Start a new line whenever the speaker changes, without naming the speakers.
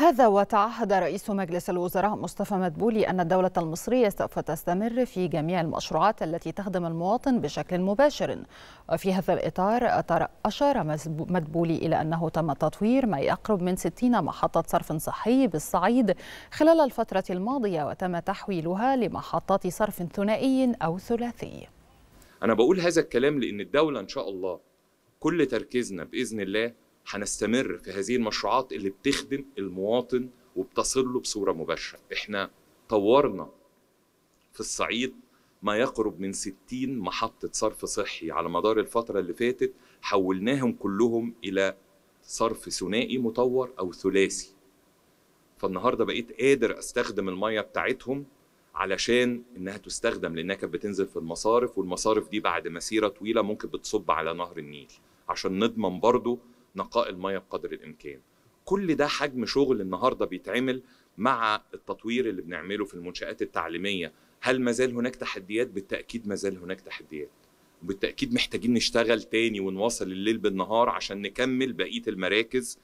هذا وتعهد رئيس مجلس الوزراء مصطفى مدبولي أن الدولة المصرية سوف تستمر في جميع المشروعات التي تخدم المواطن بشكل مباشر وفي هذا الإطار أشار مدبولي إلى أنه تم تطوير ما يقرب من 60 محطة صرف صحي بالصعيد خلال الفترة الماضية وتم تحويلها لمحطات صرف ثنائي أو ثلاثي
أنا بقول هذا الكلام لأن الدولة إن شاء الله كل تركيزنا بإذن الله هنستمر في هذه المشروعات اللي بتخدم المواطن وبتصل له بصوره مباشره احنا طورنا في الصعيد ما يقرب من 60 محطة صرف صحي على مدار الفترة اللي فاتت حولناهم كلهم إلى صرف ثنائي مطور أو ثلاثي فالنهاردة بقيت قادر أستخدم المية بتاعتهم علشان إنها تستخدم لأنها كانت بتنزل في المصارف والمصارف دي بعد مسيرة طويلة ممكن بتصب على نهر النيل عشان نضمن برضه نقاء الميه بقدر الامكان كل ده حجم شغل النهارده بيتعمل مع التطوير اللي بنعمله في المنشات التعليميه هل ما زال هناك تحديات بالتاكيد ما زال هناك تحديات وبالتاكيد محتاجين نشتغل تاني ونواصل الليل بالنهار عشان نكمل بقيه المراكز